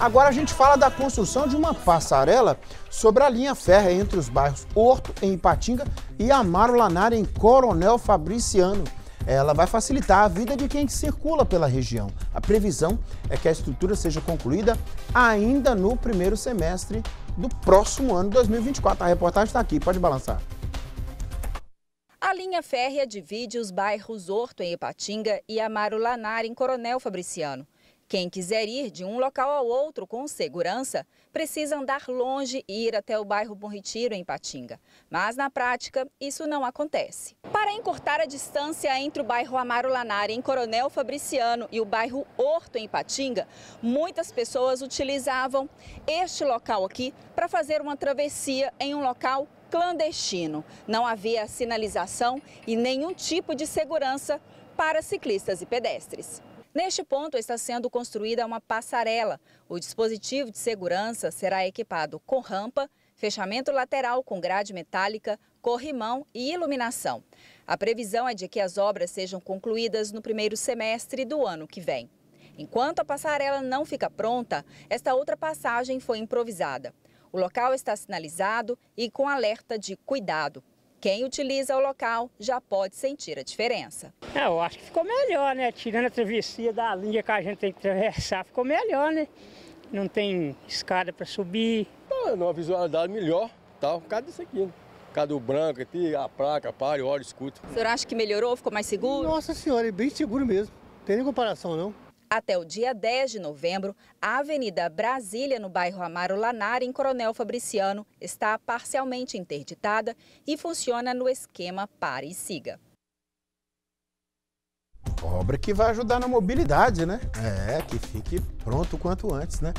Agora a gente fala da construção de uma passarela sobre a linha férrea entre os bairros Horto, em Ipatinga, e Amaro Lanar em Coronel Fabriciano. Ela vai facilitar a vida de quem circula pela região. A previsão é que a estrutura seja concluída ainda no primeiro semestre do próximo ano 2024. A reportagem está aqui, pode balançar. A linha férrea divide os bairros Horto, em Ipatinga, e Amaro Lanar, em Coronel Fabriciano. Quem quiser ir de um local ao outro com segurança, precisa andar longe e ir até o bairro Bom Retiro, em Patinga. Mas, na prática, isso não acontece. Para encurtar a distância entre o bairro Amaro Lanari, em Coronel Fabriciano, e o bairro Horto, em Patinga, muitas pessoas utilizavam este local aqui para fazer uma travessia em um local clandestino. Não havia sinalização e nenhum tipo de segurança para ciclistas e pedestres. Neste ponto está sendo construída uma passarela. O dispositivo de segurança será equipado com rampa, fechamento lateral com grade metálica, corrimão e iluminação. A previsão é de que as obras sejam concluídas no primeiro semestre do ano que vem. Enquanto a passarela não fica pronta, esta outra passagem foi improvisada. O local está sinalizado e com alerta de cuidado. Quem utiliza o local já pode sentir a diferença. É, eu acho que ficou melhor, né? Tirando a travessia da linha que a gente tem que atravessar, ficou melhor, né? Não tem escada para subir. Não, é uma visualidade melhor, tá? Por causa disso aqui, né? Por causa do branco aqui, a placa, pare, olha, escuta. O senhor acha que melhorou, ficou mais seguro? Nossa senhora, é bem seguro mesmo. Não tem nem comparação, não. Até o dia 10 de novembro, a Avenida Brasília, no bairro Amaro Lanar, em Coronel Fabriciano, está parcialmente interditada e funciona no esquema Pare e Siga. Obra que vai ajudar na mobilidade, né? É, que fique pronto quanto antes, né?